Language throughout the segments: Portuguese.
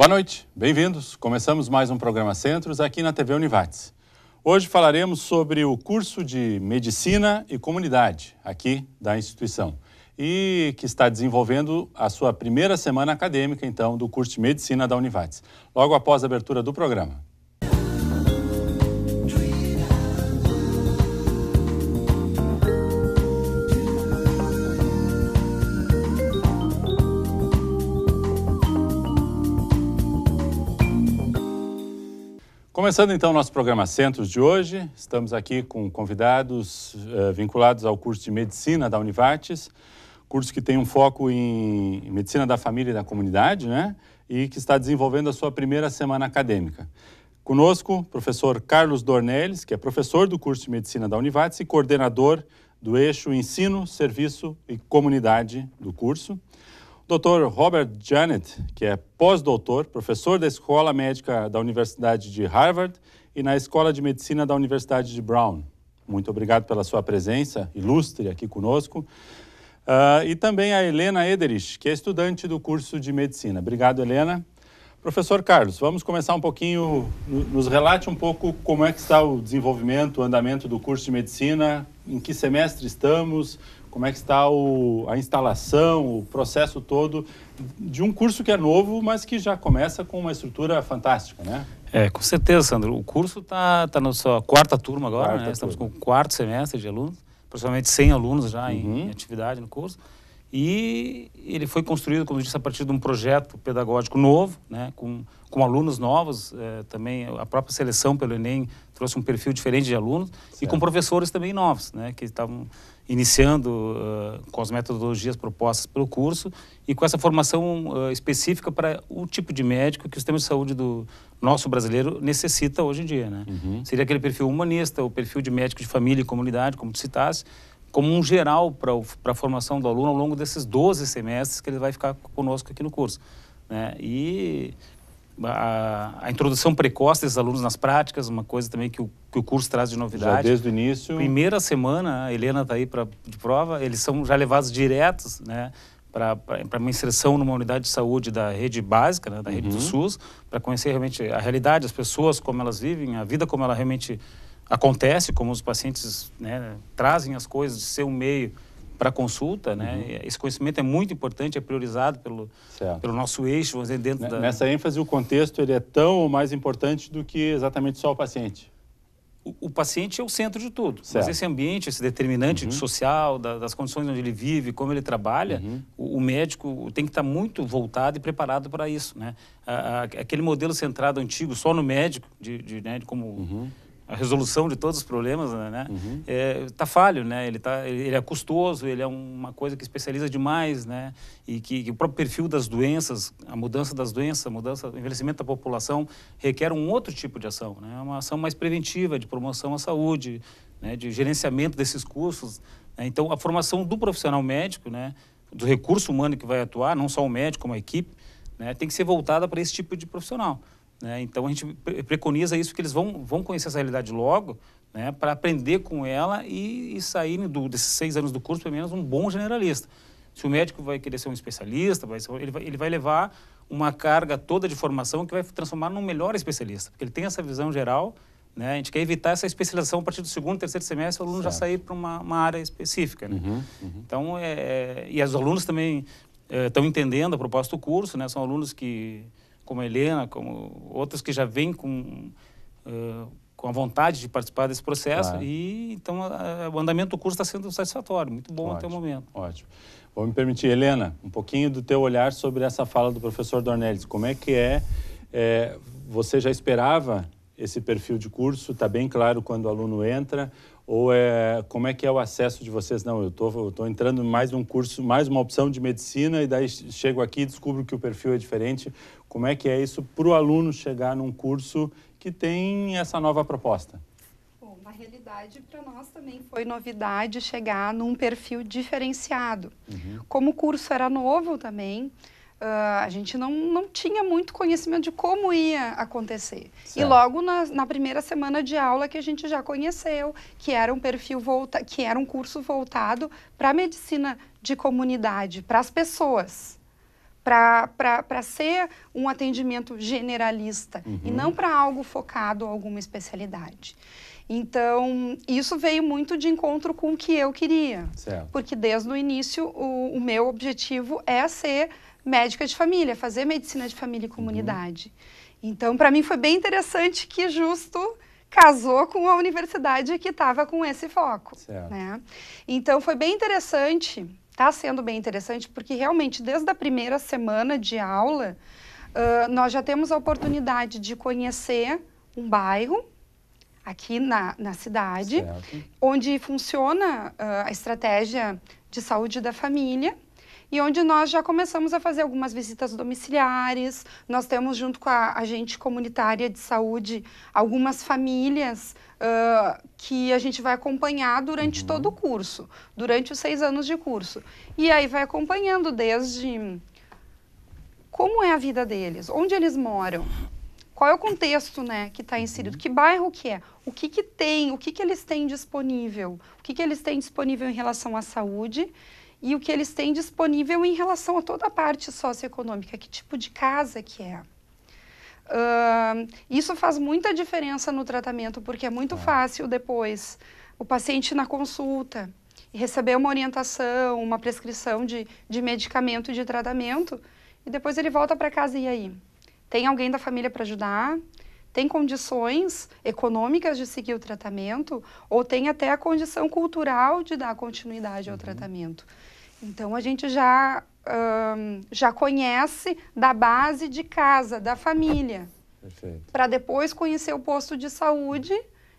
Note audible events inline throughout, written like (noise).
Boa noite, bem-vindos. Começamos mais um programa Centros aqui na TV Univates. Hoje falaremos sobre o curso de Medicina e Comunidade aqui da instituição e que está desenvolvendo a sua primeira semana acadêmica, então, do curso de Medicina da Univates, logo após a abertura do programa. Começando então o nosso programa Centros de hoje, estamos aqui com convidados uh, vinculados ao curso de Medicina da Univates, curso que tem um foco em Medicina da Família e da Comunidade, né? E que está desenvolvendo a sua primeira semana acadêmica. Conosco, professor Carlos Dornelles, que é professor do curso de Medicina da Univates e coordenador do eixo Ensino, Serviço e Comunidade do curso. Dr. Robert Janet, que é pós-doutor, professor da Escola Médica da Universidade de Harvard e na Escola de Medicina da Universidade de Brown. Muito obrigado pela sua presença ilustre aqui conosco. Uh, e também a Helena Ederich, que é estudante do curso de Medicina. Obrigado, Helena. Professor Carlos, vamos começar um pouquinho, nos relate um pouco como é que está o desenvolvimento, o andamento do curso de medicina, em que semestre estamos, como é que está o, a instalação, o processo todo de um curso que é novo, mas que já começa com uma estrutura fantástica, né? É, com certeza, Sandro. O curso está tá na sua quarta turma agora, quarta né? Turma. Estamos com o quarto semestre de alunos, aproximadamente 100 alunos já uhum. em, em atividade no curso. E ele foi construído, como eu disse, a partir de um projeto pedagógico novo, né, com, com alunos novos, é, também a própria seleção pelo Enem trouxe um perfil diferente de alunos, certo. e com professores também novos, né, que estavam iniciando uh, com as metodologias propostas pelo curso e com essa formação uh, específica para o tipo de médico que o sistema de saúde do nosso brasileiro necessita hoje em dia. Né? Uhum. Seria aquele perfil humanista, o perfil de médico de família e comunidade, como tu citaste, como um geral para a formação do aluno ao longo desses 12 semestres que ele vai ficar conosco aqui no curso. Né? E a, a, introdução precoce desses alunos nas práticas, uma coisa também que o, que o curso traz de novidade. Já desde o início. Primeira semana, a Helena está aí pra, de prova, eles são já levados diretos né, para uma inserção numa unidade de saúde da rede básica, né, da uhum. rede do uhum. SUS, para conhecer realmente a realidade, as pessoas, como elas vivem, a vida como ela realmente acontece, como os pacientes né, trazem as coisas de seu meio para consulta, né? Uhum. Esse conhecimento é muito importante, é priorizado pelo, pelo nosso eixo, vamos dizer, dentro N né, da... Nessa ênfase, o contexto ele é tão mais importante do que exatamente só o paciente. O, o paciente é o centro de tudo, certo. mas esse ambiente, esse determinante uhum. social, da, das condições onde ele vive, como ele trabalha, uhum. o, o, médico tem que estar muito voltado e preparado para isso, né? A, a, aquele modelo centrado antigo só no médico, de, de, né, de como uhum a resolução de todos os problemas, né, né? Uhum. É, tá falho, né? Ele tá, ele é custoso, ele é uma coisa que especializa demais, né? E que, que o próprio perfil das doenças, a mudança das doenças, a mudança, o envelhecimento da população requer um outro tipo de ação, né? Uma ação mais preventiva, de promoção à saúde, né? De gerenciamento desses cursos. Né? Então, a formação do profissional médico, né? Do recurso humano que vai atuar, não só o médico, como a equipe, né? Tem que ser voltada para esse tipo de profissional. Né? Então a gente preconiza isso que eles vão, vão conhecer essa realidade logo, né? para aprender com ela e, e saírem do, desses seis anos do curso, pelo menos, um bom generalista. Se o médico vai querer ser um especialista, vai ser, ele, vai, ele vai levar uma carga toda de formação que vai transformar num melhor especialista, porque ele tem essa visão geral. Né? A gente quer evitar essa especialização a partir do segundo, terceiro semestre, o aluno certo. já sair para uma, uma, área específica. Né? Uhum, uhum. Então, é, e os alunos também estão eh, é, entendendo a proposta do curso, né? são alunos que como a Helena, como outras que já vêm com, uh, com a vontade de participar desse processo. Claro. E então o andamento do curso está sendo satisfatório, muito bom ótimo, até o momento. Ótimo. Vou me permitir, Helena, um pouquinho do teu olhar sobre essa fala do professor Dornelles. Como é que é, é você já esperava esse perfil de curso? Está bem claro quando o aluno entra? Ou é, como é que é o acesso de vocês? Não, eu estou entrando mais um curso, mais uma opção de medicina, e daí chego aqui e descubro que o perfil é diferente. Como é que é isso para o aluno chegar num curso que tem essa nova proposta? Bom, na realidade, para nós também foi novidade chegar num perfil diferenciado. Uhum. Como o curso era novo também, Uh, a gente não, não tinha muito conhecimento de como ia acontecer. Certo. E logo na, na, primeira semana de aula que a gente já conheceu, que era um perfil volta, que era um curso voltado para a medicina de comunidade, para as pessoas. Para ser um atendimento generalista uhum. e não para algo focado a alguma especialidade. Então, isso veio muito de encontro com o que eu queria. Certo. Porque desde o início, o, o meu objetivo é ser médica de família, fazer medicina de família e uhum. comunidade. Uhum. Então, para mim foi bem interessante que justo casou com a universidade que estava com esse foco. Certo. Né? Então, foi bem interessante, está sendo bem interessante, porque realmente desde a primeira semana de aula, uh, nós já temos a oportunidade de conhecer um bairro, aqui na, na cidade, certo. onde funciona uh, a estratégia de saúde da família e onde nós já começamos a fazer algumas visitas domiciliares. Nós temos, junto com a agente comunitária de saúde, algumas famílias uh, que a gente vai acompanhar durante uhum. todo o curso, durante os seis anos de curso. E aí vai acompanhando desde como é a vida deles, onde eles moram, qual é o contexto né, que está inserido, que bairro que é, o que, que tem, o que, que eles têm disponível, o que, que eles têm disponível em relação à saúde e o que eles têm disponível em relação a toda a parte socioeconômica, que tipo de casa que é. Uh, isso faz muita diferença no tratamento, porque é muito é. fácil depois o paciente na consulta receber uma orientação, uma prescrição de, de medicamento e de tratamento, e depois ele volta para casa e aí? Tem alguém da família para ajudar? Tem condições econômicas de seguir o tratamento? Ou tem até a condição cultural de dar continuidade ao uhum. tratamento? Então a gente já, já conhece da base de casa, da família. Para depois conhecer o posto de saúde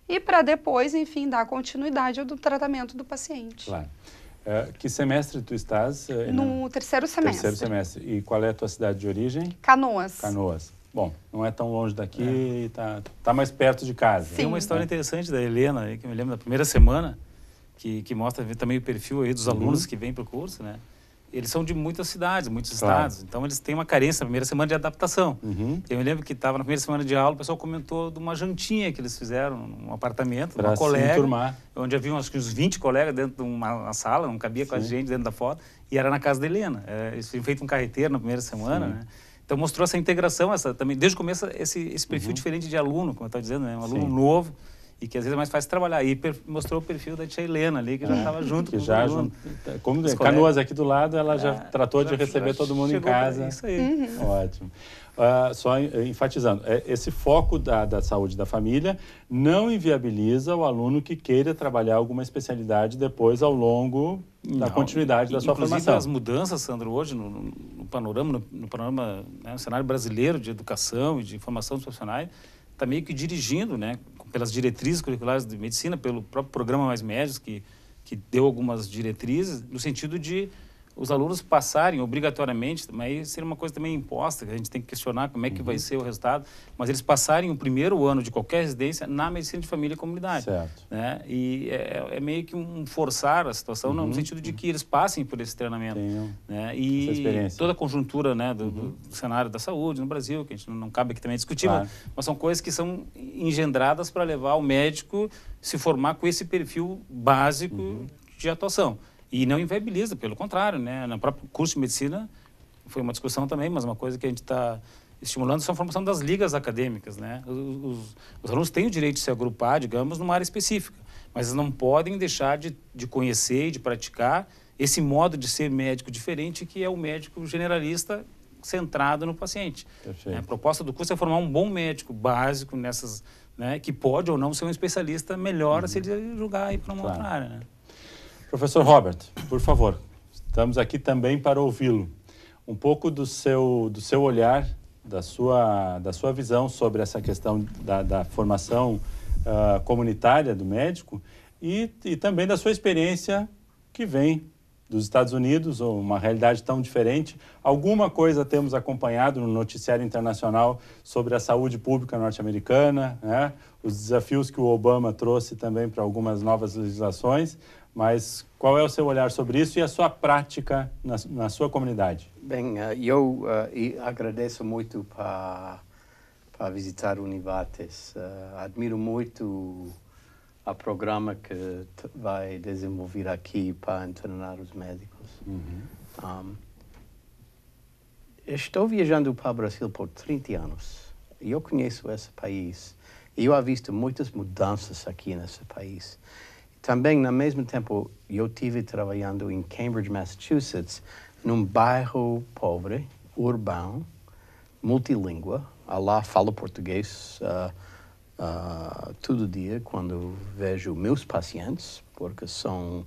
e para depois, enfim, dar continuidade do tratamento do paciente. Claro. Uh, que semestre tu estás? Uh, no terceiro semestre. Terceiro semestre. E qual é a tua cidade de origem? Canoas. Canoas. Bom, não é tão longe daqui, é. tá, tá mais perto de casa. Sim. Tem uma história interessante da Helena, que eu me lembro da primeira semana, que, que mostra também o perfil aí dos uhum. alunos que vêm para o curso, né? Eles são de muitas cidades, muitos claro. estados, então eles têm uma carência na primeira semana de adaptação. Uhum. Eu me lembro que estava na primeira semana de aula, o pessoal comentou de uma jantinha que eles fizeram num apartamento, pra uma colega, enturmar. onde havia acho que uns 20 colegas dentro de uma, sala, não cabia com a gente dentro da foto, e era na casa da Helena. É, eles tinham feito um carreteiro na primeira semana, né? Então mostrou essa integração, essa também desde o começo esse, esse perfil uhum. diferente de aluno, como eu estava dizendo, né? um aluno Sim. novo e que às vezes é mais fácil trabalhar. E per, mostrou o perfil da tia Helena ali, que já estava é, junto que com já junto, é, Como As Canoas aqui do lado, ela já é, tratou já, de receber todo mundo em casa. Isso aí. Uhum. Ótimo. Uh, só eh, enfatizando, esse foco da, da saúde da família não inviabiliza o aluno que queira trabalhar alguma especialidade depois ao longo da não. continuidade da sua Inclusive, formação. as mudanças, Sandro, hoje no, no panorama, no, no panorama, né, no cenário brasileiro de educação e de formação dos profissionais, está meio que dirigindo, né? pelas diretrizes curriculares de medicina, pelo próprio programa Mais Médios, que, que deu algumas diretrizes, no sentido de os alunos passarem obrigatoriamente, mas isso seria uma coisa também imposta, que a gente tem que questionar como é que uhum. vai ser o resultado, mas eles passarem o primeiro ano de qualquer residência na medicina de família e comunidade. Certo. Né? E é, é meio que um forçar a situação uhum. no sentido de uhum. que eles passem por esse treinamento. né? E toda a conjuntura né, do, uhum. do, cenário da saúde no Brasil, que a gente não, cabe aqui também discutir, claro. mas, mas são coisas que são engendradas para levar o médico se formar com esse perfil básico uhum. de atuação. E não inviabiliza, pelo contrário, né? No próprio curso de medicina foi uma discussão também, mas uma coisa que a gente está estimulando são a formação das ligas acadêmicas, né? Os, os, os, alunos têm o direito de se agrupar, digamos, numa área específica, mas eles não podem deixar de, de conhecer e de praticar esse modo de ser médico diferente que é o médico generalista centrado no paciente. A proposta do curso é formar um bom médico básico nessas, né? que pode ou não ser um especialista melhor uhum. se ele julgar para uma claro. outra área. Né? Professor Robert, por favor, estamos aqui também para ouvi-lo. Um pouco do seu, do seu olhar, da sua, da sua visão sobre essa questão da, da formação uh, comunitária do médico e, e também da sua experiência que vem dos Estados Unidos, ou uma realidade tão diferente. Alguma coisa temos acompanhado no noticiário internacional sobre a saúde pública norte-americana, né? os desafios que o Obama trouxe também para algumas novas legislações, mas qual é o seu olhar sobre isso e a sua prática na, na sua comunidade? Bem, eh, eu eh, agradeço muito para para visitar o Univates. Eh, admiro muito o programa que vai desenvolver aqui para internar os médicos. Uhum. Um, estou viajando para o Brasil por 30 anos. Eu conheço esse país. E eu visto muitas mudanças aqui nesse país. Também, no mesmo tempo, eu tive trabalhando em Cambridge, Massachusetts, num bairro pobre, urbano, multilíngua. Lá falo português uh, uh, todo dia quando vejo meus pacientes, porque são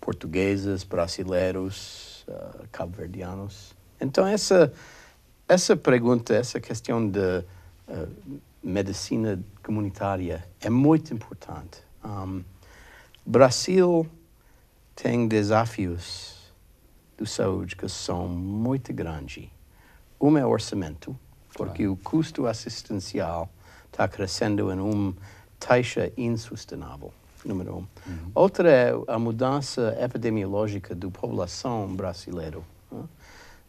portugueses, brasileiros, uh, cabo-verdianos. Então, essa, essa pergunta, essa questão de medicina comunitária é muito importante. Um, Brasil tem desafios de saúde que são muito grandes. Um é orçamento, porque claro. o custo assistencial está crescendo em uma taxa insustentável, número um. Uhum. Outra é a mudança epidemiológica da população brasileira. Né?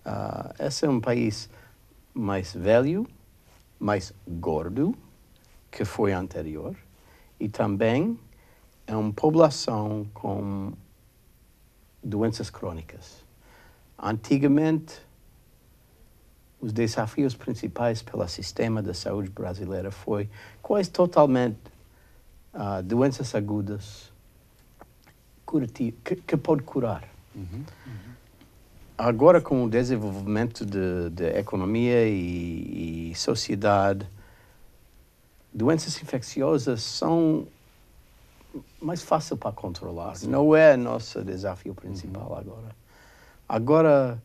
Uh, esse é um país mais velho, mais gordo que foi anterior, e também é uma população com doenças crônicas. Antigamente, os desafios principais pelo sistema de saúde brasileira foi quase totalmente uh, doenças agudas que, que pode curar. Uhum, uhum. Agora, com o desenvolvimento da de, de economia e, e sociedade, doenças infecciosas são mais fácil para controlar. É? Não é nosso desafio principal uhum. agora. Agora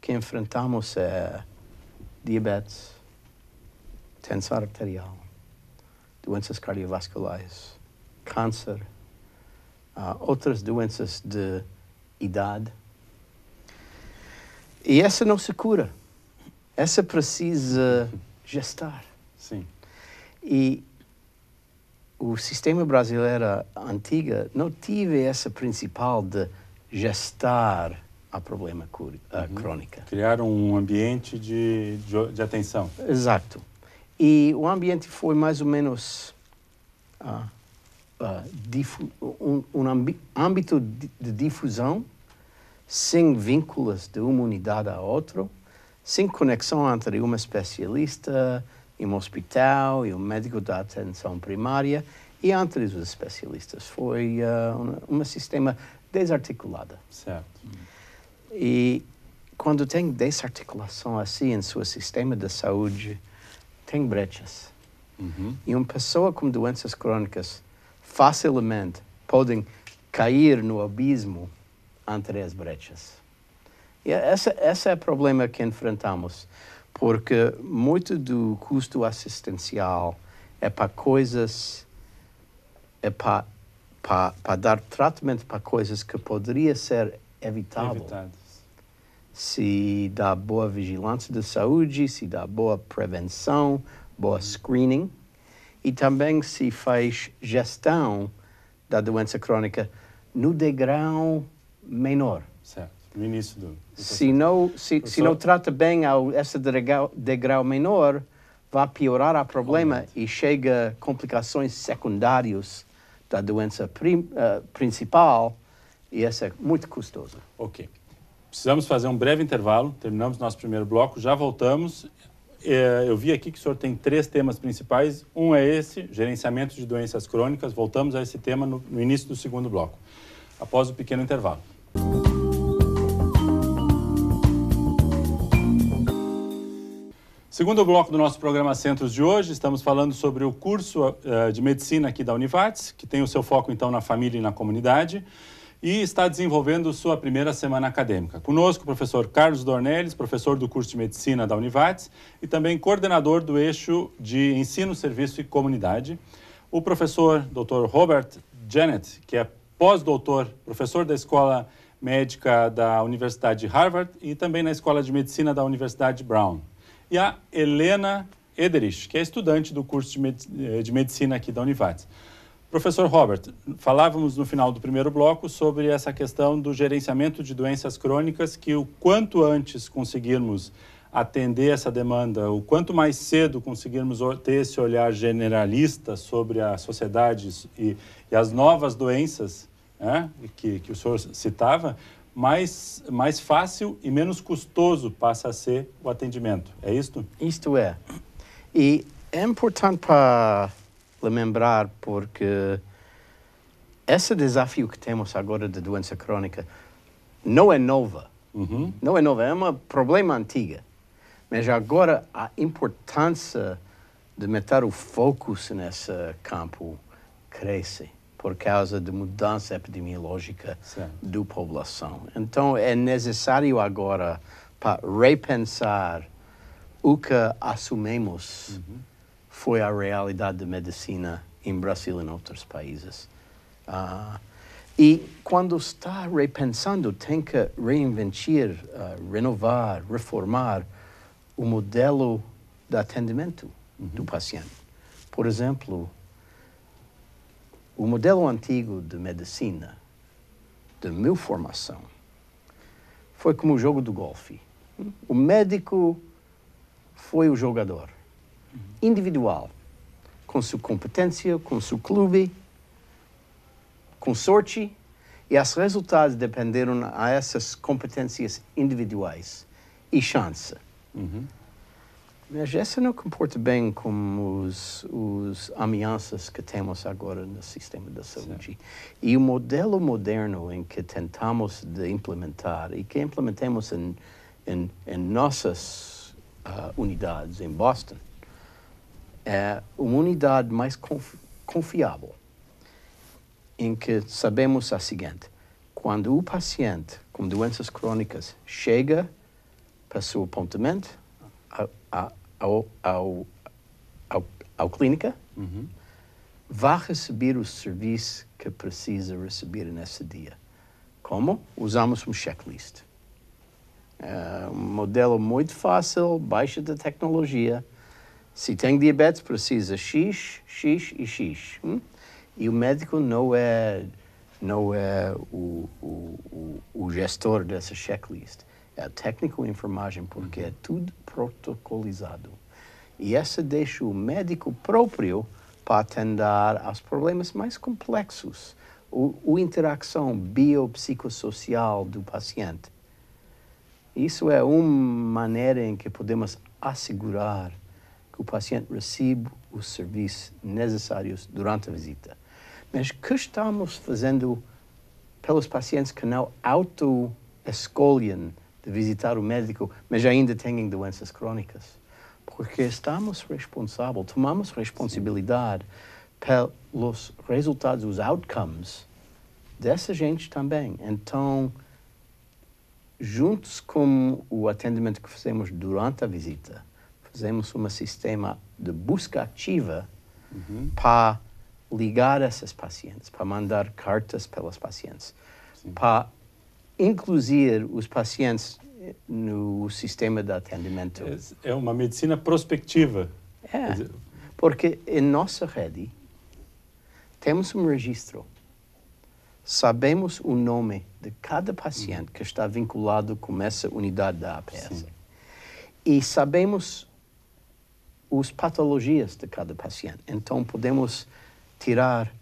que enfrentamos é diabetes, tensão arterial, doenças cardiovasculares, câncer, uh, outras doenças de idade. E essa não se cura. Essa precisa uhum. gestar. Sim. E o sistema brasileiro antigo não tive essa principal de gestar a problema uhum. crônica. Criaram um ambiente de, de, de, atenção. Exato. E o ambiente foi mais ou menos uh, uh, um, um âmbito de difusão, sem vínculos de uma unidade a outra, sem conexão entre uma especialista, em um hospital, e um médico da atenção primária, e entre os especialistas. Foi uh, ah, um, um sistema desarticulado. Certo. E quando tem desarticulação assim em seu sistema de saúde, tem brechas. Uhum. E uma pessoa com doenças crônicas facilmente podem cair no abismo entre as brechas. E essa, essa é o problema que enfrentamos porque muito do custo assistencial é para coisas, é para, para, para dar tratamento para coisas que poderia ser evitável Se dá boa vigilância de saúde, se dá boa prevenção, boa hum. screening e também se faz gestão da doença crônica no degrau menor. Certo no início do. se não, se, se não trata bem ao, esse degrau, degrau menor, vai piorar o problema e chega complicações secundárias da doença prim, uh, principal e essa é muito custosa. Ok. Precisamos fazer um breve intervalo, terminamos nosso primeiro bloco, já voltamos. É, eu vi aqui que o senhor tem três temas principais. Um é esse, gerenciamento de doenças crônicas. Voltamos a esse tema no, no início do segundo bloco, após o pequeno intervalo. Segundo bloco do nosso programa Centros de hoje, estamos falando sobre o curso eh, de medicina aqui da Univates, que tem o seu foco então na família e na comunidade, e está desenvolvendo sua primeira semana acadêmica. Conosco o professor Carlos Dornelles, professor do curso de medicina da Univates e também coordenador do eixo de ensino, serviço e comunidade, o professor Dr. Robert Janet, que é pós-doutor, professor da escola médica da Universidade de Harvard e também na escola de medicina da Universidade Brown e a Helena Ederich, que é estudante do curso de eh, medicina aqui da Univates. Professor Robert, falávamos no final do primeiro bloco sobre essa questão do gerenciamento de doenças crônicas, que o quanto antes conseguirmos atender essa demanda, o quanto mais cedo conseguirmos ter esse olhar generalista sobre a sociedade e, e as novas doenças né, que, que o senhor citava, mais, mais fácil e menos custoso passa a ser o atendimento. É isto? Isto é. E é importante para lembrar, porque esse desafio que temos agora de doença crônica não é nova. Uhum. Não é nova, é um problema antigo. Mas agora a importância de meter o foco nesse campo cresce por causa de mudança epidemiológica certo. do população. Então é necessário agora para repensar o que assumimos uhum. foi a realidade da medicina em Brasil e em outros países. Uh, e quando está repensando, tem que reinventar, uh, ah, renovar, reformar o modelo de atendimento uhum. do paciente. Por exemplo, o modelo antigo de medicina, de minha formação, foi como o jogo do golfe. O médico foi o jogador individual, com sua competência, com seu clube, com sorte, e os resultados dependeram a essas competências individuais e chance. Uhum. A né, Gessa não comporta bem com os, os ameaças que temos agora no sistema de saúde. E o modelo moderno em que tentamos de implementar e que implementamos em, em, em nossas uh, unidades em Boston é uma unidade mais conf, confiável, em que sabemos a seguinte, quando o paciente com doenças crônicas chega para seu apontamento, a, a, ao, ao, ao, ao clínica, uhum. vá receber o serviço que precisa receber nesse dia. Como? Usamos um checklist. É um modelo muito fácil, baixa da tecnologia. Se tem diabetes, precisa X, X e X. Hum? E o médico não é, não é o, o, o, o gestor dessa checklist é técnico de enfermagem, porque é uhum. tudo protocolizado. E essa deixa o médico próprio para atender aos problemas mais complexos, o, interação biopsicossocial do paciente. Isso é uma maneira em que podemos assegurar que o paciente receba os serviços necessários durante a visita. Mas o que estamos fazendo pelos pacientes que não auto-escolhem de visitar o médico, mas ainda têm doenças crônicas. Porque estamos responsáveis, tomamos responsabilidade pelos resultados, os outcomes dessa gente também. Então, juntos com o atendimento que fazemos durante a visita, fazemos um sistema de busca ativa uhum. para ligar esses pacientes, para mandar cartas pelos pacientes, para incluir os pacientes no sistema de atendimento. É, é uma medicina prospectiva. É, porque em nossa rede temos um registro. Sabemos o nome de cada paciente hum. que está vinculado com essa unidade da APS. Sim. E sabemos as patologias de cada paciente. Então, podemos tirar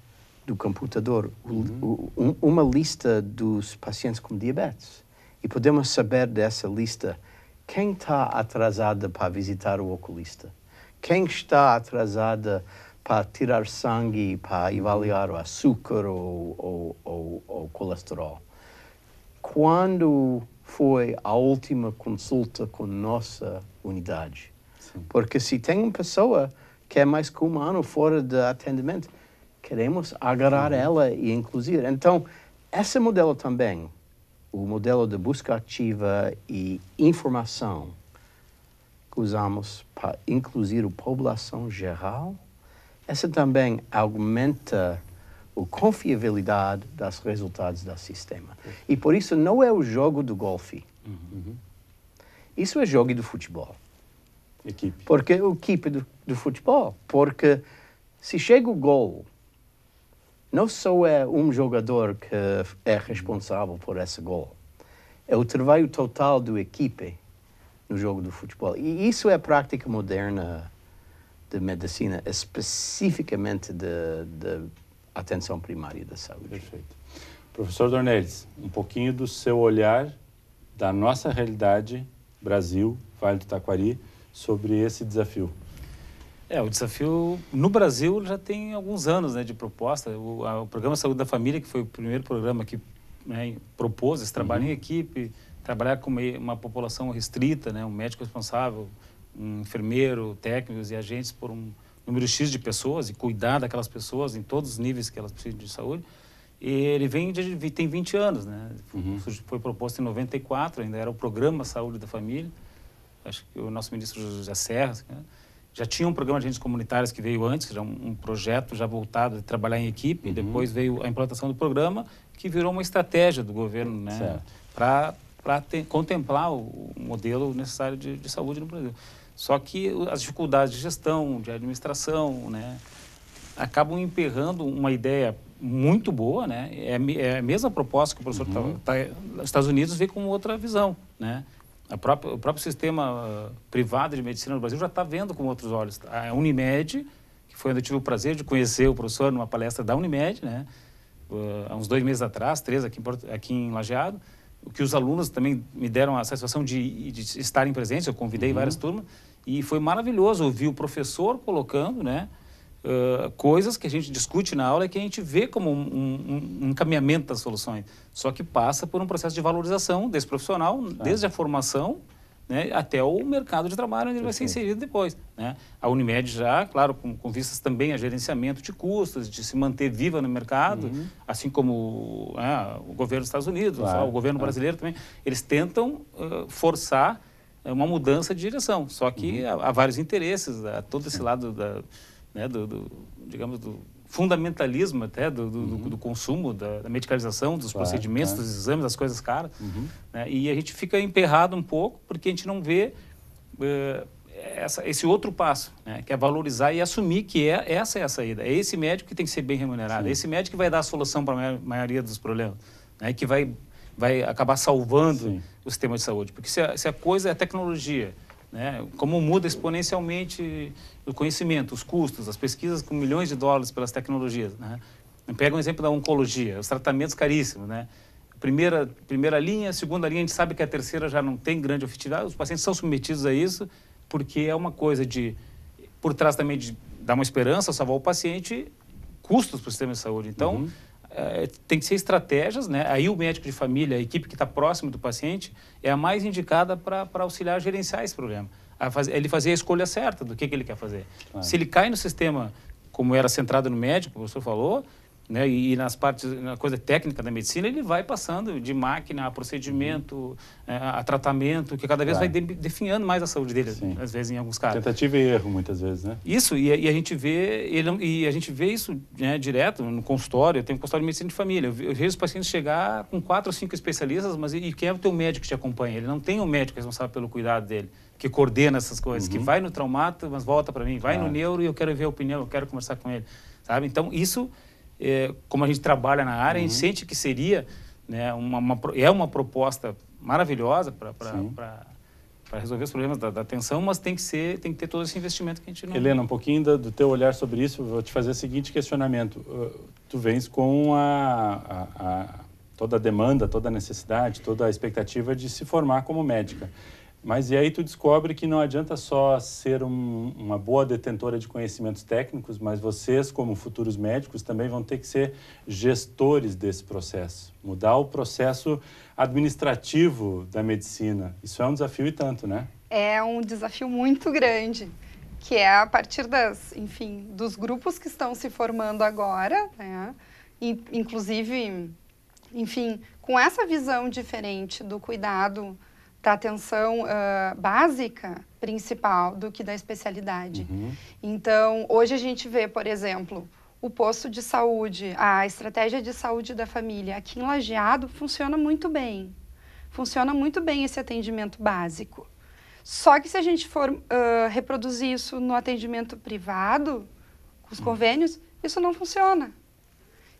do computador uhum. o, um, uma lista dos pacientes com diabetes. E podemos saber dessa lista quem está atrasada para visitar o oculista, quem está atrasada para tirar sangue, para uhum. avaliar o açúcar ou, o colesterol. Quando foi a última consulta com nossa unidade? Sim. Porque se tem uma pessoa que é mais que um ano fora de atendimento, queremos agarrar uhum. ela e incluir. Então, esse modelo também, o modelo de busca ativa e informação que usamos para incluir a população geral, essa também aumenta a confiabilidade dos resultados do sistema. E por isso não é o jogo do golfe. Uhum. Isso é jogo do futebol. Equipe. Porque o equipe do, do futebol. Porque se chega o gol não só é um jogador que é responsável por esse gol, é o trabalho total do equipe no jogo do futebol. E isso é a prática moderna de medicina, especificamente de, de atenção primária da saúde. Perfeito. Professor Dornelles, um pouquinho do seu olhar da nossa realidade, Brasil, Vale do Taquari, sobre esse desafio. É, o desafio no Brasil já tem alguns anos né, de proposta. O, a, o Programa Saúde da Família, que foi o primeiro programa que né, propôs esse trabalho uhum. em equipe, trabalhar com uma, uma, população restrita, né, um médico responsável, um enfermeiro, técnicos e agentes por um número X de pessoas e cuidar daquelas pessoas em todos os níveis que elas precisam de saúde. E ele vem de, tem 20 anos, né? Uhum. Foi proposto em 94, ainda era o Programa Saúde da Família. Acho que o nosso ministro José Serra, né? Já tinha um programa de agentes comunitários que veio antes, já é um, um projeto já voltado de trabalhar em equipe. Uhum. Depois veio a implantação do programa, que virou uma estratégia do governo, né? Para contemplar o, o, modelo necessário de, de saúde no Brasil. Só que as dificuldades de gestão, de administração, né? Acabam emperrando uma ideia muito boa, né? É, a é mesma proposta que o professor uhum. tá, tá, Estados Unidos vê com outra visão, né? própria, o próprio sistema ah, privado de medicina no Brasil já está vendo com outros olhos. A Unimed, que foi onde eu tive o prazer de conhecer o professor numa palestra da Unimed, né? Ah, há uns dois meses atrás, três aqui em, aqui em Lajeado, que os alunos também me deram a satisfação de, de estarem presentes, eu convidei uhum. várias turmas, e foi maravilhoso ouvir o professor colocando, né? uh, coisas que a gente discute na aula e que a gente vê como um, um, um, encaminhamento das soluções. Só que passa por um processo de valorização desse profissional, desde a formação né, até o mercado de trabalho, onde ele vai ser inserido depois. Né? A Unimed já, claro, com, com, vistas também a gerenciamento de custos, de se manter viva no mercado, uhum. assim como né, o governo dos Estados Unidos, claro. o governo brasileiro também, eles tentam uh, forçar é, uma mudança de direção. Só que uhum. há, há, vários interesses, há todo esse lado da né, do, do, digamos, do fundamentalismo até do, do, uhum. do consumo, da, da, medicalização, dos claro, procedimentos, claro. dos exames, das coisas caras. Uhum. Né, e a gente fica emperrado um pouco porque a gente não vê uh, essa, esse outro passo, né, que é valorizar e assumir que é, essa é a saída. É esse médico que tem que ser bem remunerado, Sim. é esse médico que vai dar a solução para a maioria dos problemas, né, que vai, vai acabar salvando Sim. o sistema de saúde. Porque se a, se a coisa é a tecnologia né? Como muda exponencialmente o conhecimento, os custos, as pesquisas com milhões de dólares pelas tecnologias. Né? Pega um exemplo da oncologia, os tratamentos caríssimos. Né? Primeira, primeira linha, segunda linha, a gente sabe que a terceira já não tem grande efetividade, os pacientes são submetidos a isso, porque é uma coisa de, por trás também de dar uma esperança, salvar o paciente, custos para o sistema de saúde. Então, uhum é, tem que ser estratégias, né? Aí o médico de família, a equipe que está próximo do paciente, é a mais indicada para auxiliar a gerenciar esse problema. A ele fazer a escolha certa do que, que ele quer fazer. Claro. Se ele cai no sistema, como era centrado no médico, o professor falou, né? E, e, nas partes, na coisa técnica da medicina, ele vai passando de máquina a procedimento, uhum. É, a tratamento, que cada vez vai de, definhando mais a saúde dele, Sim. às vezes em alguns casos. Tentativa e erro, muitas vezes, né? Isso, e, e a gente vê ele, e a gente vê isso né, direto no consultório, eu tenho um consultório de medicina de família, eu, vejo os pacientes chegar com quatro ou cinco especialistas, mas e, e quem é o teu médico que te acompanha? Ele não tem um médico responsável pelo cuidado dele que coordena essas coisas, uhum. que vai no traumato, mas volta para mim, vai no neuro e eu quero ver a opinião, eu quero conversar com ele, sabe? Então, isso é, como a gente trabalha na área, uhum. a gente uhum. sente que seria, né, uma, uma é uma proposta maravilhosa para resolver os problemas da, da mas tem que ser, tem que ter todo esse investimento que a gente não. Helena, um pouquinho do, do teu olhar sobre isso, vou te fazer o seguinte questionamento: uh, tu vens com a, a, a, toda a demanda, toda a necessidade, toda a expectativa de se formar como médica. Mas e aí tu descobre que não adianta só ser um, uma boa detentora de conhecimentos técnicos, mas vocês, como futuros médicos, também vão ter que ser gestores desse processo, mudar o processo administrativo da medicina. Isso é um desafio e tanto, né? É um desafio muito grande, que é a partir das, enfim, dos grupos que estão se formando agora, né? Inclusive, enfim, com essa visão diferente do cuidado da atenção uh, básica principal do que da especialidade. Uhum. Então, hoje a gente vê, por exemplo, o posto de saúde, a estratégia de saúde da família aqui em Lajeado funciona muito bem. Funciona muito bem esse atendimento básico. Só que se a gente for uh, reproduzir isso no atendimento privado, com os hum. convênios, isso não funciona.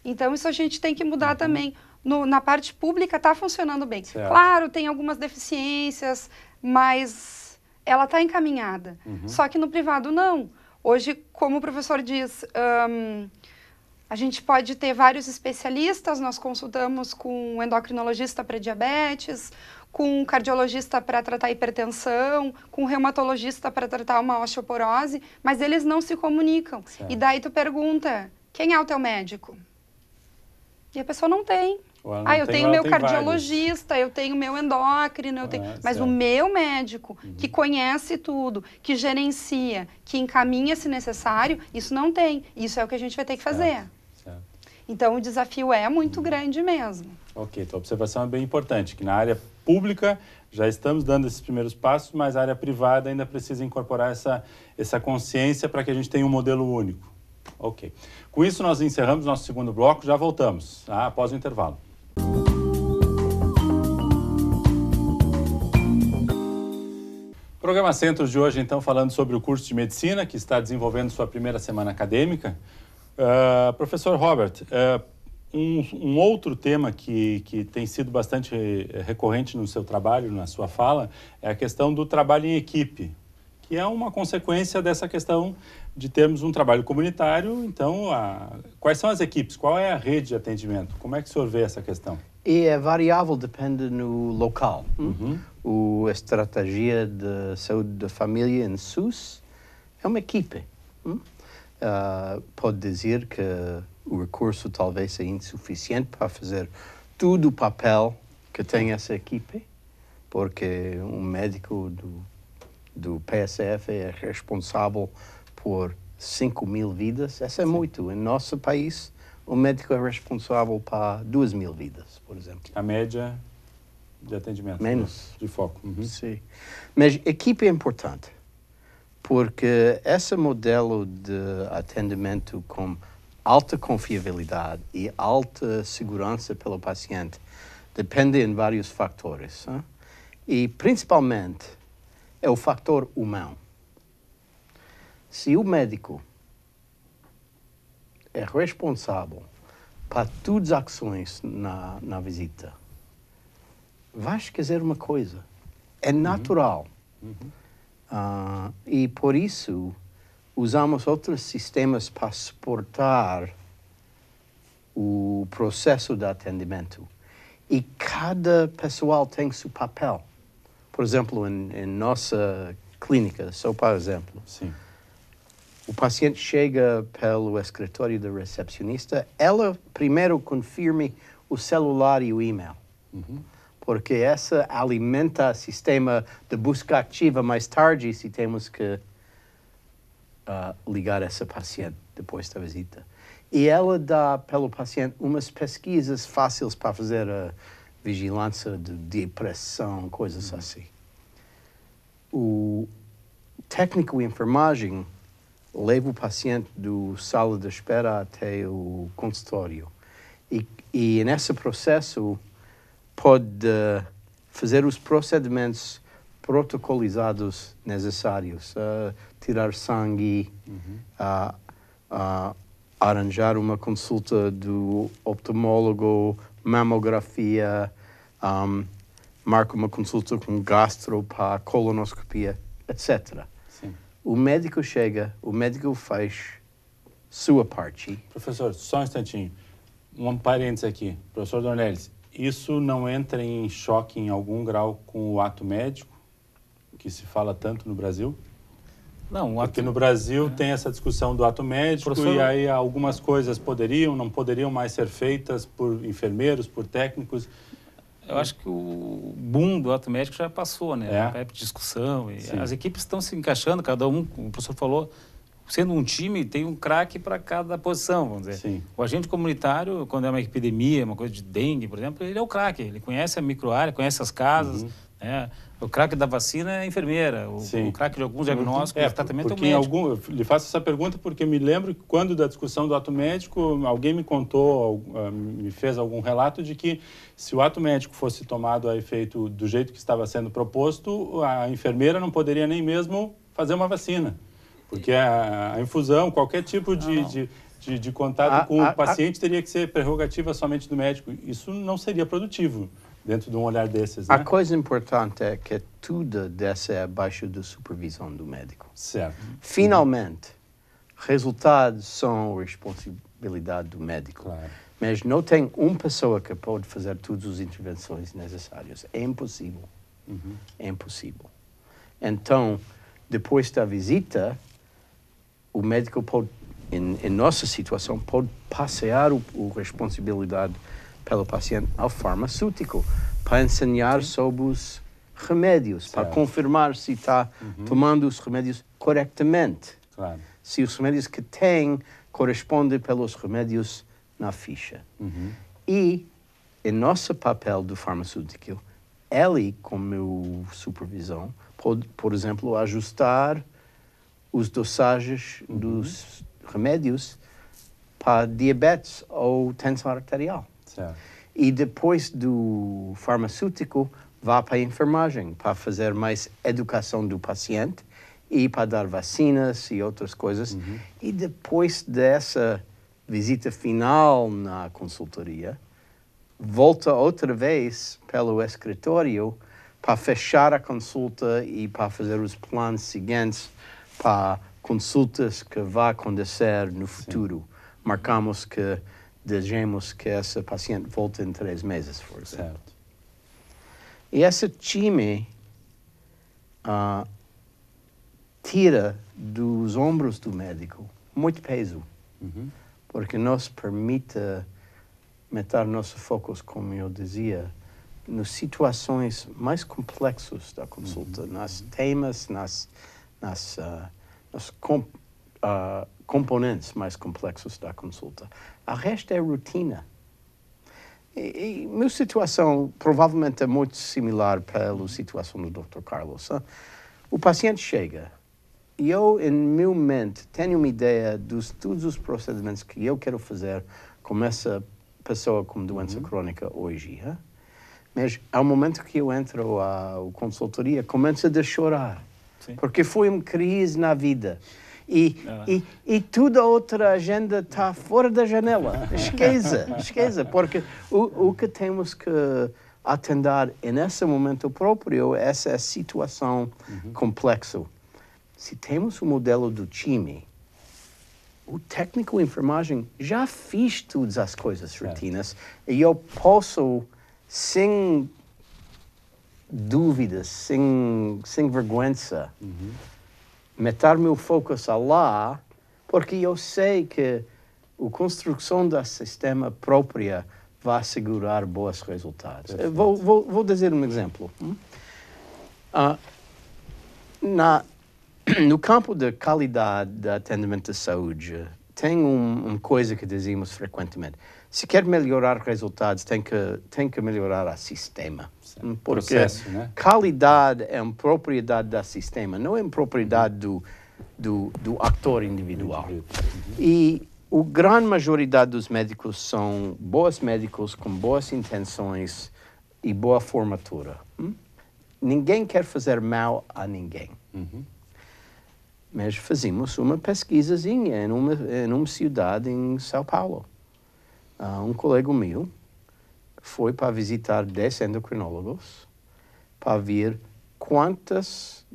Então, isso a gente tem que mudar uhum. também no, na parte pública está funcionando bem. Certo. Claro, tem algumas deficiências, mas ela está encaminhada. Uhum. Só que no privado não. Hoje, como o professor diz, um, a gente pode ter vários especialistas, nós consultamos com um endocrinologista para diabetes, com um cardiologista para tratar hipertensão, com um reumatologista para tratar uma osteoporose, mas eles não se comunicam. Certo. E daí tu pergunta, quem é o teu médico? E a pessoa não tem. Ah, eu tenho meu cardiologista, vários. eu tenho meu endócrino, eu tenho... Ah, mas certo. o meu médico, uhum. que conhece tudo, que gerencia, que encaminha se necessário, isso não tem. Isso é o que a gente vai ter que certo. fazer. Certo. Então, o desafio é muito uhum. grande mesmo. Ok, tua então observação é bem importante, que na área pública já estamos dando esses primeiros passos, mas a área privada ainda precisa incorporar essa, essa consciência para que a gente tenha um modelo único. Ok. Com isso, nós encerramos nosso segundo bloco, já voltamos, tá? após o intervalo. Programa Centros de hoje, então, falando sobre o curso de Medicina, que está desenvolvendo sua primeira semana acadêmica. Uh, professor Robert, uh, um, um, outro tema que, que tem sido bastante recorrente no seu trabalho, na sua fala, é a questão do trabalho em equipe, que é uma consequência dessa questão de termos um trabalho comunitário, então, a, quais são as equipes? Qual é a rede de atendimento? Como é que o senhor vê essa questão? E é variável, depende do local. Uhum. O Estratégia de Saúde da Família em SUS é uma equipe. Uh, pode dizer que o recurso talvez é insuficiente para fazer todo o papel que tem essa equipe, porque um médico do, do PSF é responsável por 5 mil vidas, essa é Sim. muito. Em nosso país, o médico é responsável para 2 mil vidas, por exemplo. A média de atendimento. Né? Menos. De foco. Uhum. Sim. Mas equipe é importante, porque esse modelo de atendimento com alta confiabilidade e alta segurança pelo paciente depende de vários fatores. Hein? E, principalmente, é o fator humano. Se o médico é responsável para todas as ações na, na visita, vais querer uma coisa. É uhum. natural. Uhum. Uhum. Uh, e por isso, usamos outros sistemas para suportar o processo de atendimento. E cada pessoal tem seu papel. Por exemplo, em, em nossa clínica, só para exemplo. Sim o paciente chega pelo escritório do recepcionista, ela primeiro confirme o celular e o e-mail. Uhum. Porque essa alimenta o sistema de busca ativa mais tarde se temos que uh, ligar essa paciente depois da visita. E ela dá pelo paciente umas pesquisas fáceis para fazer a vigilância de depressão, coisas uhum. assim. O técnico de enfermagem levo o paciente do sala de espera até o consultório. E, e nesse processo, pode uh, fazer os procedimentos protocolizados necessários, uh, tirar sangue, uhum. uh, arranjar uma consulta do oftalmólogo, mamografia, um, ah, uma consulta com gastro para colonoscopia, etc. O médico chega, o médico faz sua parte. Professor, só um instantinho. Um parênteses aqui. Professor Dornelles, isso não entra em choque em algum grau com o ato médico, que se fala tanto no Brasil? Não, ato... Porque no Brasil é. tem essa discussão do ato médico Professor... e aí algumas coisas poderiam, não poderiam mais ser feitas por enfermeiros, por técnicos. Eu acho que o boom do ato médico já passou, né? É. A discussão. as equipes estão se encaixando, cada um, como o professor falou, sendo um time, tem um craque para cada posição, vamos dizer. Sim. O agente comunitário, quando é uma epidemia, uma coisa de dengue, por exemplo, ele é o craque. Ele conhece a microárea, conhece as casas, uhum. Né? O craque da vacina é enfermeira, o, o craque de alguns diagnósticos, é, é tratamento porque é o médico. Algum, eu lhe faço essa pergunta porque me lembro que quando da discussão do ato médico, alguém me contou, ah, me fez algum relato de que se o ato médico fosse tomado a efeito do jeito que estava sendo proposto, a enfermeira não poderia nem mesmo fazer uma vacina. Porque a, a infusão, qualquer tipo de, não, não. de de, de, contato a, com a, o paciente a... teria que ser prerrogativa somente do médico. Isso não seria produtivo dentro de um olhar desses. Né? A coisa importante é que tudo deve ser é abaixo da supervisão do médico. Certo. Finalmente, resultados são responsabilidade do médico. Claro. Mas não tem uma pessoa que pode fazer todas as intervenções necessárias. É impossível. Uhum. É impossível. Então, depois da visita, o médico pode, em, em nossa situação, pode passear a responsabilidade pelo paciente ao farmacêutico para ensinar Sim. sobre os remédios, certo. para confirmar se está uhum. tomando os remédios corretamente. Claro. Se os remédios que tem correspondem pelos remédios na ficha. Uhum. E, em nosso papel do farmacêutico, ele, como supervisão, pode, por exemplo, ajustar os dosagens uhum. dos remédios para diabetes ou tensão arterial. Certo. E depois do farmacêutico, vá para a enfermagem, para fazer mais educação do paciente e para dar vacinas e outras coisas. Uhum. E depois dessa visita final na consultoria, volta outra vez pelo escritório para fechar a consulta e para fazer os planos seguintes para consultas que vão acontecer no futuro. Sim. Marcamos que desejemos que essa paciente volte em três meses, por exemplo. Certo. E esse time uh, tira dos ombros do médico muito peso, uhum. porque nos permite meter nosso foco, como eu dizia, nas situações mais complexas da consulta, uhum. nas temas, nas, nas, uh, uh, componentes mais complexos da consulta. A resto é rotina. E, e minha situação provavelmente é muito similar pela situação do Dr. Carlos. O paciente chega e eu, em meu mente, tenho uma ideia de todos os procedimentos que eu quero fazer com essa pessoa com doença uhum. crônica hoje. Hein? Mas ao momento que eu entro à consultoria, começa a chorar. Sim. Porque foi uma crise na vida e, é. e, e toda outra agenda está fora da janela. Esqueça, (laughs) esqueça, porque o, o que temos que atender nesse momento próprio essa é essa situação uhum. complexa. Se temos o um modelo do time, o técnico de enfermagem já fez todas as coisas rotinas é. e eu posso, sem dúvidas, sem, sem vergonha, uhum meter meu foco lá, porque eu sei que a construção do sistema própria vai assegurar bons resultados. Vou, vou, vou, dizer um exemplo. Uh, na, no campo da qualidade do atendimento de saúde, tem um, uma coisa que dizemos frequentemente se quer melhorar resultados, tem que, tem que melhorar o sistema. Porque Processo, né? qualidade é uma propriedade do sistema, não é uma propriedade do, do, do ator individual. E a grande maioria dos médicos são bons médicos com boas intenções e boa formatura. Hum? Ninguém quer fazer mal a ninguém. Uhum. Mas fazemos uma pesquisazinha em uma, em uma cidade em São Paulo Uh, um colega meu foi para visitar 10 endocrinólogos para ver quantas.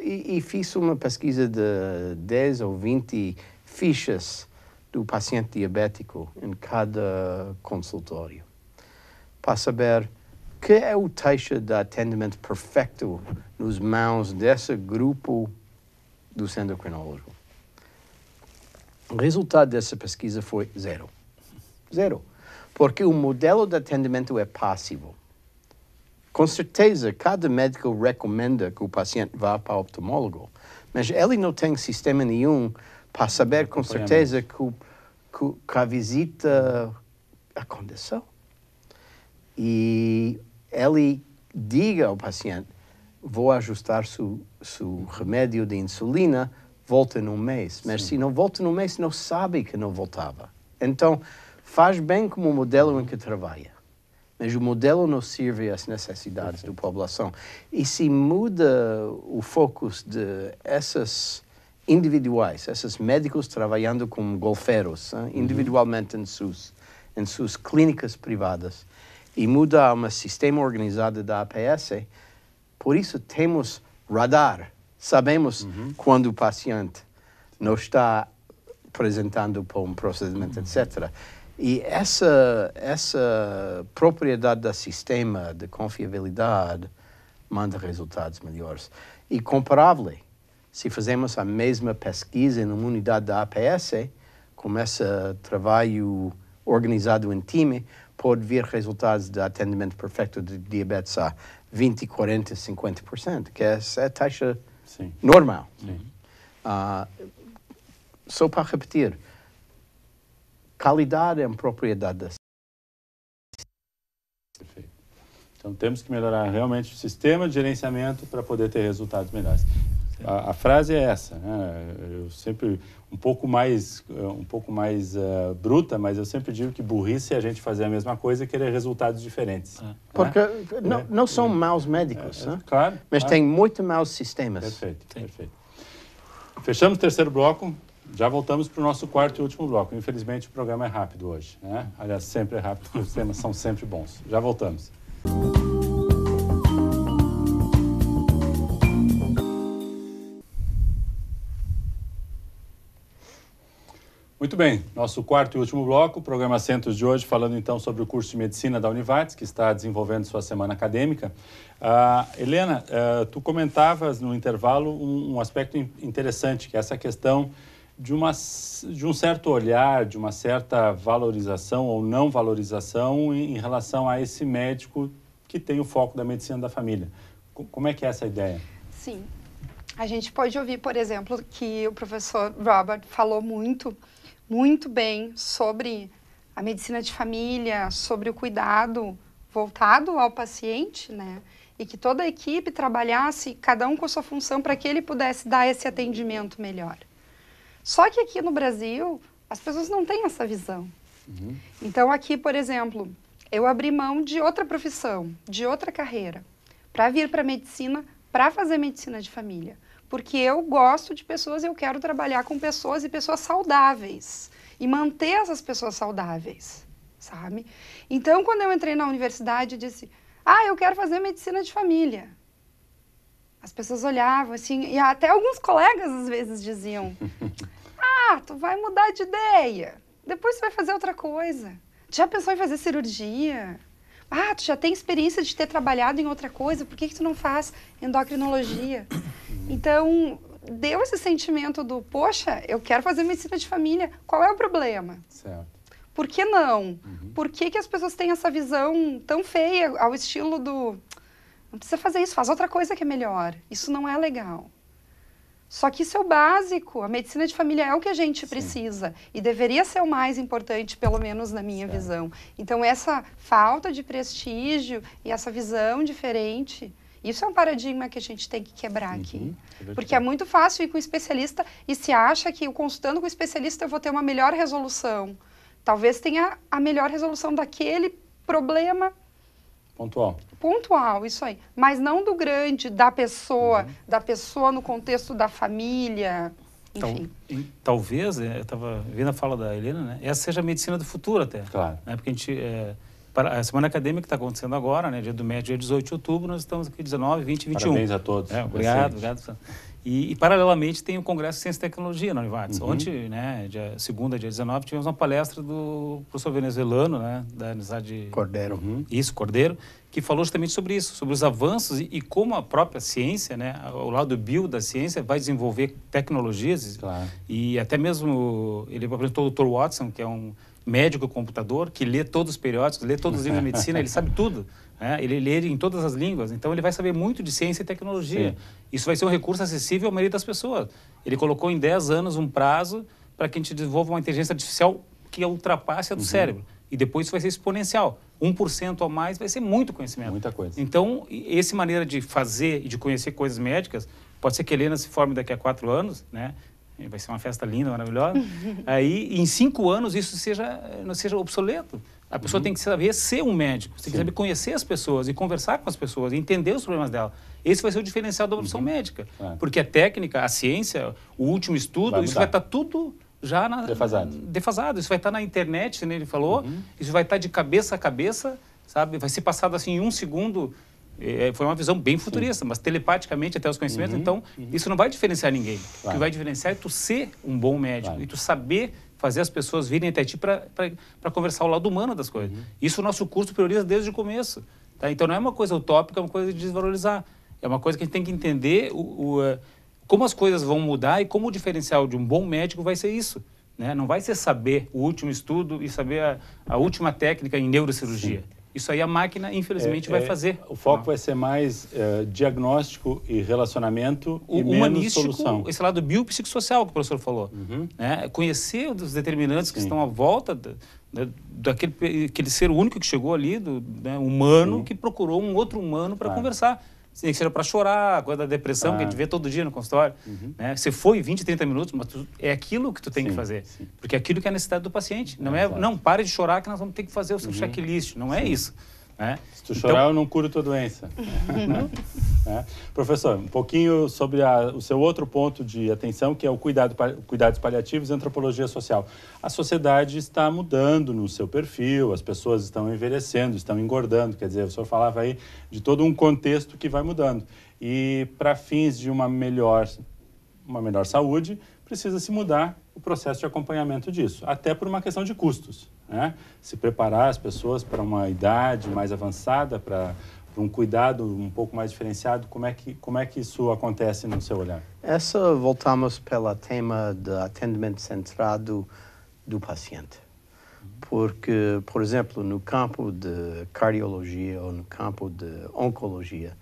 E, e, fiz uma pesquisa de 10 ou 20 fichas do paciente diabético em cada consultório, para saber que é o taxa de atendimento perfeito nos mãos desse grupo dos endocrinólogos. O resultado dessa pesquisa foi zero. Zero. Porque o modelo de atendimento é passivo. Com certeza, cada médico recomenda que o paciente vá para o oftalmólogo, mas ele não tem sistema nenhum para saber com certeza que, que, que a visita aconteceu. E ele diga ao paciente: vou ajustar seu, seu remédio de insulina, volta num mês. Mas Sim. se não volta num mês, não sabe que não voltava. Então, faz bem como o modelo em que trabalha, mas o modelo não serve às necessidades da população. E se muda o foco de essas individuais, esses médicos trabalhando como golfeiros, hein, uhum. individualmente em SUS, em suas clínicas privadas, e muda a um sistema organizado da APS, por isso temos radar. Sabemos uhum. quando o paciente não está apresentando para um procedimento, uhum. etc. E essa, essa propriedade do sistema de confiabilidade manda resultados melhores. E comparável, se fazemos a mesma pesquisa uma unidade da APS, com esse trabalho organizado em time, pode vir resultados de atendimento perfeito de diabetes a 20, 40, 50%, que é, essa é a taxa Sim. normal. Sim. Uh, só para repetir, Qualidade é uma propriedade da Perfeito. Então temos que melhorar realmente o sistema de gerenciamento para poder ter resultados melhores. A, a, frase é essa, né? Eu sempre um pouco mais um pouco mais uh, bruta, mas eu sempre digo que burrice é a gente fazer a mesma coisa e querer resultados diferentes. É. Né? Porque eh, não, é. não, são maus médicos, é, é né? Claro. Mas claro. tem muito maus sistemas. Perfeito, Sim. perfeito. Fechamos o terceiro bloco. Já voltamos para o nosso quarto e último bloco. Infelizmente o programa é rápido hoje. Né? Aliás, sempre é rápido, (laughs) os temas são sempre bons. Já voltamos. Muito bem, nosso quarto e último bloco, o programa Centros de hoje, falando então sobre o curso de Medicina da Univates, que está desenvolvendo sua semana acadêmica. Uh, Helena, uh, tu comentavas no intervalo um, um aspecto interessante, que é essa questão de, uma, de um certo olhar, de uma certa valorização ou não valorização em, em relação a esse médico que tem o foco da medicina da família. Como é que é essa ideia? Sim. A gente pode ouvir, por exemplo, que o professor Robert falou muito, muito bem sobre a medicina de família, sobre o cuidado voltado ao paciente, né? E que toda a equipe trabalhasse, cada um com a sua função, para que ele pudesse dar esse atendimento melhor. Só que aqui no Brasil, as pessoas não têm essa visão. Uhum. Então, aqui, por exemplo, eu abri mão de outra profissão, de outra carreira, para vir para medicina, para fazer medicina de família. Porque eu gosto de pessoas, eu quero trabalhar com pessoas e pessoas saudáveis. E manter essas pessoas saudáveis, sabe? Então, quando eu entrei na universidade, eu disse: Ah, eu quero fazer medicina de família. As pessoas olhavam assim, e até alguns colegas às vezes diziam: (laughs) Ah, tu vai mudar de ideia, depois tu vai fazer outra coisa. Tu já pensou em fazer cirurgia? Ah, tu já tem experiência de ter trabalhado em outra coisa, por que, que tu não faz endocrinologia? Uhum. Então, deu esse sentimento do, poxa, eu quero fazer medicina de família, qual é o problema? Certo. Por que não? Uhum. Por que, que as pessoas têm essa visão tão feia ao estilo do não precisa fazer isso, faz outra coisa que é melhor. Isso não é legal. Só que isso é o básico. A medicina de família é o que a gente Sim. precisa e deveria ser o mais importante, pelo menos na minha certo. visão. Então, essa falta de prestígio e essa visão diferente, isso é um paradigma que a gente tem que quebrar uhum. aqui. É Porque é muito fácil ir com o especialista e se acha que consultando com o especialista eu vou ter uma melhor resolução. Talvez tenha a melhor resolução daquele problema Pontual. Pontual, isso aí. Mas não do grande, da pessoa, uhum. da pessoa no contexto da família, então, enfim. Tal, talvez, é, eu estava vendo a fala da Helena, né? Essa seja a medicina do futuro até. Claro. Né? Porque a gente... É, para a semana acadêmica que está acontecendo agora, né, dia do médio, dia 18 de outubro, nós estamos aqui 19, 20 e 21. Parabéns a todos. É, obrigado, obrigado. E, e, paralelamente, tem o Congresso Ciência e Tecnologia na Univates. Uhum. Ontem, né, dia, segunda, dia 19, tivemos uma palestra do professor venezuelano, né, da Universidade... Cordeiro. Uhum. Isso, Cordeiro, que falou justamente sobre isso, sobre os avanços e, e, como a própria ciência, né, o lado bio da ciência, vai desenvolver tecnologias. Claro. E até mesmo, ele apresentou o Dr. Watson, que é um médico computador que lê todos os periódicos, lê todos os livros de medicina, ele sabe tudo. Né? Ele lê em todas as línguas, então ele vai saber muito de ciência e tecnologia. Sim. Isso vai ser um recurso acessível ao maioria das pessoas. Ele colocou em 10 anos um prazo para que a gente desenvolva uma inteligência artificial que ultrapasse a do uhum. cérebro. E depois isso vai ser exponencial. 1% a mais vai ser muito conhecimento. Muita coisa. Então, essa maneira de fazer e de conhecer coisas médicas, pode ser que a Helena se forme daqui a quatro anos, né? vai ser uma festa linda, maravilhosa. (laughs) Aí, em cinco anos, isso seja, não seja obsoleto. A pessoa uhum. tem que saber ser um médico, tem Sim. que saber conhecer as pessoas e conversar com as pessoas, entender os problemas dela. Esse vai ser o diferencial da profissão uhum. médica. É. Porque a técnica, a ciência, o último estudo, vai isso vai estar tá tudo já na, defasado. defasado. Isso vai estar tá na internet, né, ele falou, uhum. isso vai estar tá de cabeça a cabeça, sabe? Vai ser passado assim em um segundo é, foi uma visão bem futurista, Sim. mas telepaticamente até os conhecimentos. Uhum, então, uhum. isso não vai diferenciar ninguém. Claro. O que vai diferenciar é tu ser um bom médico claro. e tu saber fazer as pessoas virem até ti para conversar o lado humano das coisas. Uhum. Isso o nosso curso prioriza desde o começo. Tá? Então, não é uma coisa utópica, é uma coisa de desvalorizar. É uma coisa que a gente tem que entender o, o, eh, como as coisas vão mudar e como o diferencial de um bom médico vai ser isso. Né? Não vai ser saber o último estudo e saber a, a última técnica em neurocirurgia. Sim isso aí a máquina, infelizmente, é, vai é, fazer. O foco não. vai ser mais é, diagnóstico e relacionamento o, e menos solução. Esse lado biopsicossocial que o professor falou. Uhum. Né? Conhecer os determinantes Sim. que estão à volta da, daquele aquele ser único que chegou ali, do né, humano, Sim. que procurou um outro humano para claro. conversar que seja para chorar, coisa da depressão, ah. que a gente vê todo dia no consultório. Uhum. Né? Você foi 20, 30 minutos, mas tu, é aquilo que tu tem sim, que fazer. Sim. Porque é aquilo que é a necessidade do paciente. Não é, é não pare de chorar que nós vamos ter que fazer o seu uhum. checklist. Não é sim. é isso. Né? Se tu chorar, então... eu não curo tua doença. É, né? é. Professor, um pouquinho sobre a, o seu outro ponto de atenção, que é o cuidado, cuidados paliativos e antropologia social. A sociedade está mudando no seu perfil, as pessoas estão envelhecendo, estão engordando, quer dizer, o senhor falava aí de todo um contexto que vai mudando. E para fins de uma melhor, uma melhor saúde, precisa se mudar o processo de acompanhamento disso, até por uma questão de custos né? se preparar as pessoas para uma idade mais avançada, para um cuidado um pouco mais diferenciado, como é que como é que isso acontece no seu olhar? Essa é voltamos pelo tema do atendimento centrado do paciente, porque por exemplo no campo de cardiologia ou no campo de oncologia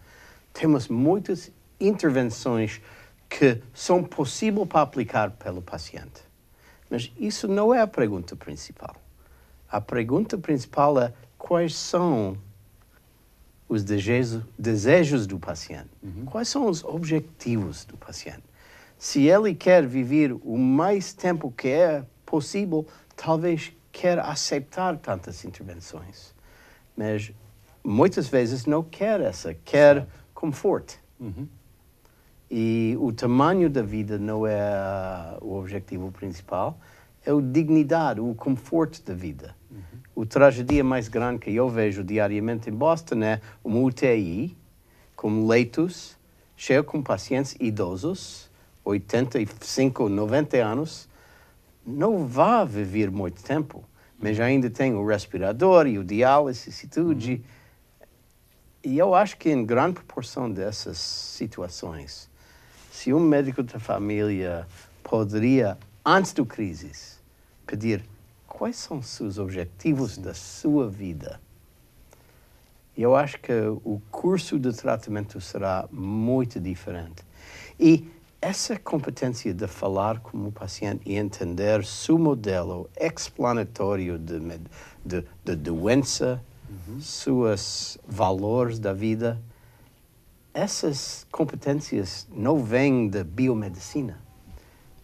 temos muitas intervenções que são possíveis para aplicar pelo paciente, mas isso não é a pergunta principal a pergunta principal é quais são os desejos do paciente, uhum. quais são os objetivos do paciente. Se ele quer viver o mais tempo que é possível, talvez quer aceitar tantas intervenções, mas muitas vezes não quer essa, quer conforto. Uhum. E o tamanho da vida não é ah, o objetivo principal, é a dignidade, o conforto da vida. O tragédia mais grande que eu vejo diariamente em Boston é uma UTI com leitos cheio com pacientes idosos, 85, 90 anos, não vai viver muito tempo, mas ainda tem o respirador e o diálise e tudo. Uhum. E eu acho que em grande proporção dessas situações, se um médico da família poderia, antes do crise, pedir quais são seus objetivos da sua vida? Eu acho que o curso de tratamento será muito diferente. E essa competência de falar com o paciente e entender seu modelo explanatório de, de, de doença, uhum. seus valores da vida, essas competências não vêm da biomedicina.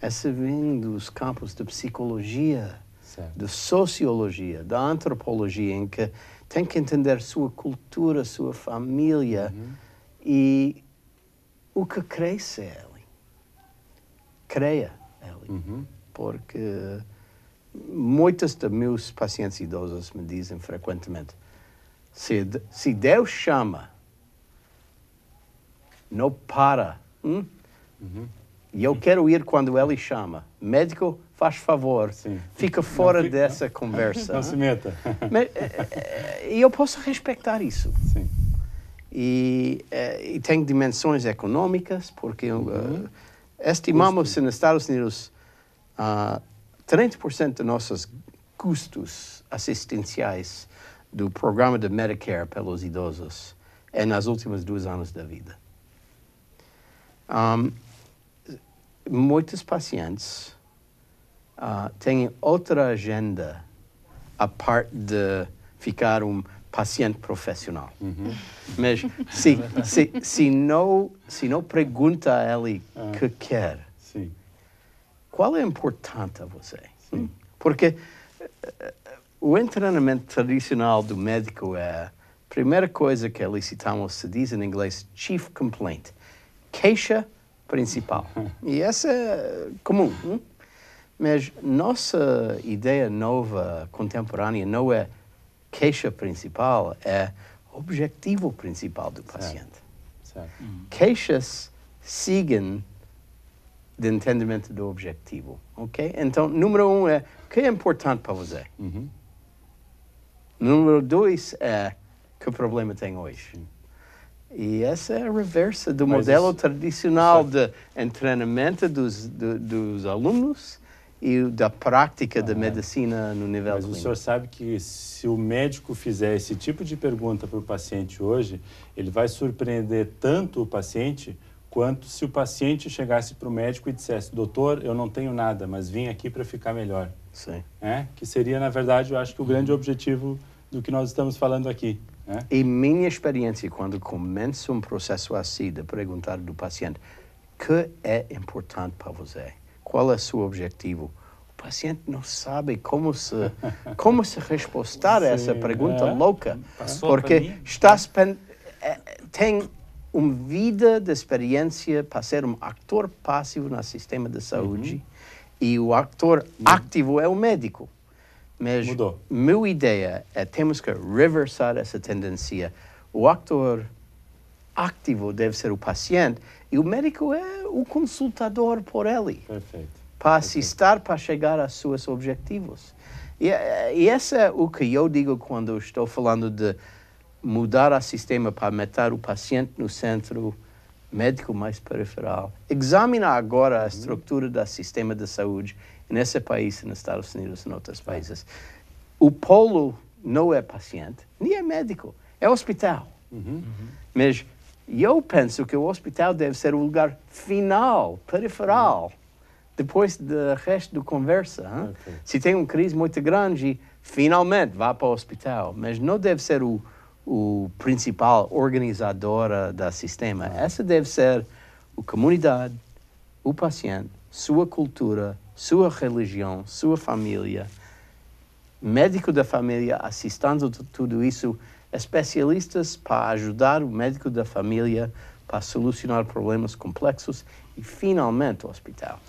Essas vêm dos campos de psicologia, certo. de sociologia, da antropologia, em que tem que entender sua cultura, sua família uhum. e o que cresce é ele. Creia ele. Uhum. Porque muitos dos meus pacientes idosos me dizem frequentemente: se, se Deus chama, não para. Hum? Uhum. E eu quero ir quando ele chama. Médico, faz favor, Sim. fica fora dessa não. conversa. Não né? se meta. Eh, eh, eh, e eu posso respeitar isso. Sim. E, e tem dimensões econômicas, porque uhum. uh, estimamos que nos Estados Unidos uh, ah, 30% dos nossos custos assistenciais do programa de Medicare pelos idosos é nas últimas duas anos da vida. Um, muitos pacientes uh, outra agenda a parte de ficar um paciente profissional. Uhum. Mas se, se, se, não, se não pergunta a ele o ah. que quer, Sim. qual é importante a você? Sim. Porque eh, eh, o treinamento tradicional do médico é a primeira coisa que citamos, se diz em inglês chief complaint, queixa principal. (laughs) E essa é comum. Hein? Hum? Mas nossa ideia nova, contemporânea, não é queixa principal, é objetivo principal do paciente. Certo. Hum. Queixas seguem de entendimento do objetivo, ok? Então, número um é o que é importante para você. Uhum. Número dois é que problema tem hoje. Hum. E essa é a reversa do Mas modelo isso... tradicional certo. de treinamento dos, do, dos alunos e da prática ah, da é. medicina no nível Mas clínico. o senhor sabe que se o médico fizer esse tipo de pergunta para o paciente hoje, ele vai surpreender tanto o paciente quanto se o paciente chegasse para o médico e dissesse, doutor, eu não tenho nada, mas vim aqui para ficar melhor. Sim. É? Que seria, na verdade, eu acho que o grande uhum. objetivo do que nós estamos falando aqui. Né? Em minha experiência, quando começa um processo assim de perguntar do paciente, o que é importante para você? qual é o seu objetivo? O paciente não sabe como se, como se responder a essa pergunta é. louca, Passou porque está é, tem uma vida de experiência para ser um actor passivo no sistema de saúde uhum. e o actor ativo é o médico. Mas Mudou. minha ideia é temos que reversar essa tendência. O actor ativo deve ser o paciente e o médico é o consultador por ele. Perfeito. Para assistir, para chegar a seus objetivos. E, eh, e esse é o que eu digo quando estou falando de mudar o sistema para meter o paciente no centro médico mais periferal. Examina agora a estrutura do sistema de saúde nesse país, nos Estados Unidos e em outros países. O polo não é paciente, nem é médico, é hospital. Uhum. Mas eu penso que o hospital deve ser o lugar final, periferal, depois do resto da conversa. Okay. Se tem uma crise muito grande, finalmente vá para o hospital, mas não deve ser o, o principal organizadora eh, do sistema. Ah. Essa deve ser a comunidade, o paciente, sua cultura, sua religião, sua família, médico da família, assistando tudo isso especialistas para ajudar o médico da família para solucionar problemas complexos e, finalmente, o hospital.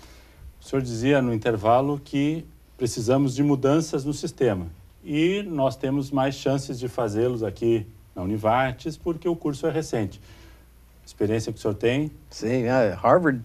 O senhor dizia no intervalo que precisamos de mudanças no sistema e nós temos mais chances de fazê-los aqui na Univates porque o curso é recente. Experiência que o senhor tem? Sim, é, Harvard,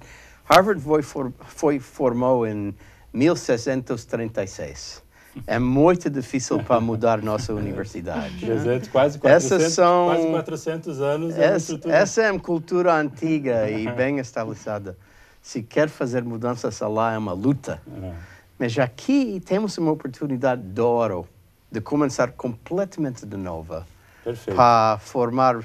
Harvard foi, foi formou em 1636. É muito difícil para mudar nossa universidade. Né? quase 400, são, quase 400 anos. É essa, é essa é uma cultura antiga e bem estabelecida. Se quer fazer mudanças lá, é uma luta. É. Mas aqui temos uma oportunidade de ouro de começar completamente de novo Perfeito. para formar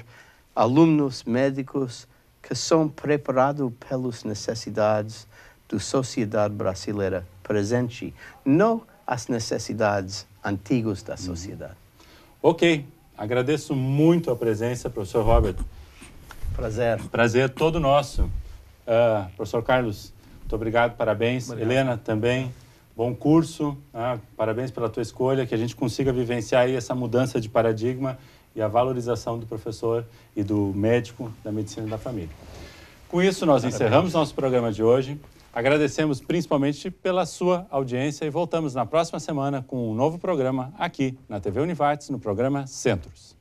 alunos médicos que são preparados pelas necessidades da sociedade brasileira presente. Não as necessidades antigas da sociedade. Uhum. Ok, agradeço muito a presença, professor Robert. Prazer. Prazer todo nosso. Uh, professor Carlos, muito obrigado, parabéns. Obrigado. Helena, também, bom curso, uh, parabéns pela tua escolha, que a gente consiga vivenciar aí essa mudança de paradigma e a valorização do professor e do médico da medicina da família. Com isso, nós parabéns. encerramos nosso programa de hoje. Agradecemos principalmente pela sua audiência e voltamos na próxima semana com um novo programa aqui na TV Univates, no programa Centros.